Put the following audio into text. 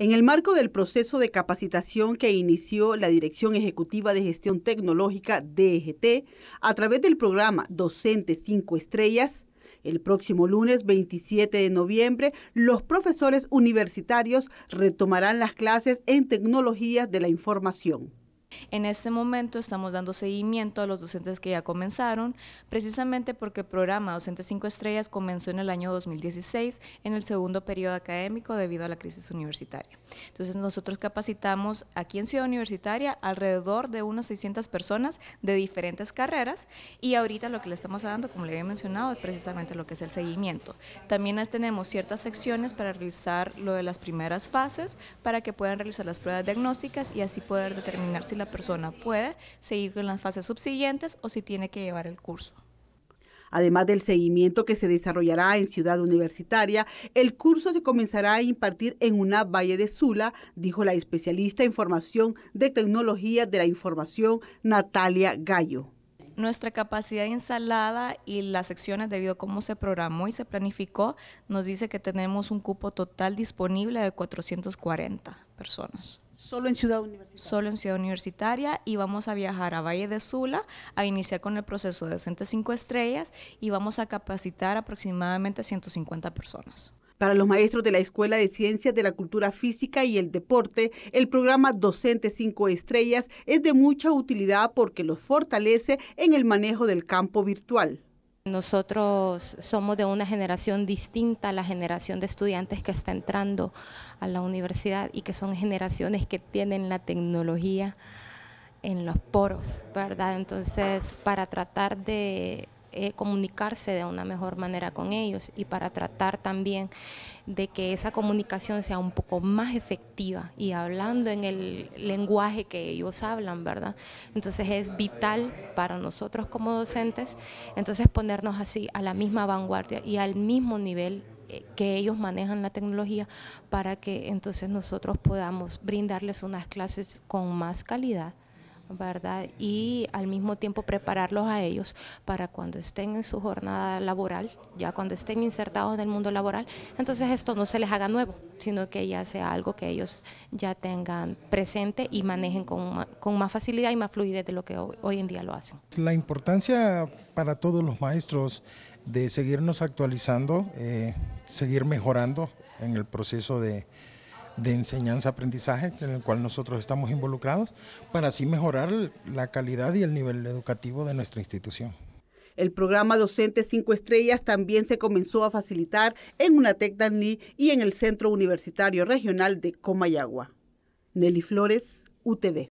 En el marco del proceso de capacitación que inició la Dirección Ejecutiva de Gestión Tecnológica DGT e a través del programa Docente 5 Estrellas, el próximo lunes 27 de noviembre, los profesores universitarios retomarán las clases en tecnologías de la información. En este momento estamos dando seguimiento a los docentes que ya comenzaron, precisamente porque el programa Docentes 5 Estrellas comenzó en el año 2016, en el segundo periodo académico debido a la crisis universitaria. Entonces nosotros capacitamos aquí en Ciudad Universitaria alrededor de unas 600 personas de diferentes carreras y ahorita lo que le estamos dando, como le había mencionado, es precisamente lo que es el seguimiento. También tenemos ciertas secciones para realizar lo de las primeras fases, para que puedan realizar las pruebas diagnósticas y así poder determinar si la persona puede seguir con las fases subsiguientes o si tiene que llevar el curso. Además del seguimiento que se desarrollará en Ciudad Universitaria, el curso se comenzará a impartir en una Valle de Sula, dijo la especialista en formación de tecnología de la información Natalia Gallo. Nuestra capacidad instalada y las secciones debido a cómo se programó y se planificó nos dice que tenemos un cupo total disponible de 440 personas. Solo en Ciudad Universitaria. Solo en Ciudad Universitaria y vamos a viajar a Valle de Sula a iniciar con el proceso de docentes cinco estrellas y vamos a capacitar aproximadamente 150 personas. Para los maestros de la Escuela de Ciencias de la Cultura Física y el Deporte, el programa Docente 5 Estrellas es de mucha utilidad porque los fortalece en el manejo del campo virtual. Nosotros somos de una generación distinta a la generación de estudiantes que está entrando a la universidad y que son generaciones que tienen la tecnología en los poros, ¿verdad? Entonces, para tratar de eh, comunicarse de una mejor manera con ellos y para tratar también de que esa comunicación sea un poco más efectiva y hablando en el lenguaje que ellos hablan, ¿verdad? Entonces es vital para nosotros como docentes, entonces ponernos así a la misma vanguardia y al mismo nivel eh, que ellos manejan la tecnología para que entonces nosotros podamos brindarles unas clases con más calidad, ¿verdad? Y al mismo tiempo prepararlos a ellos para cuando estén en su jornada laboral, ya cuando estén insertados en el mundo laboral, entonces esto no se les haga nuevo, sino que ya sea algo que ellos ya tengan presente y manejen con, con más facilidad y más fluidez de lo que hoy, en día lo hacen. La importancia para todos los maestros de seguirnos actualizando, eh, seguir mejorando en el proceso de de enseñanza-aprendizaje en el cual nosotros estamos involucrados para así mejorar la calidad y el nivel educativo de nuestra institución. El programa Docente 5 Estrellas también se comenzó a facilitar en Unatec Danli y en el Centro Universitario Regional de Comayagua. Nelly Flores, UTV.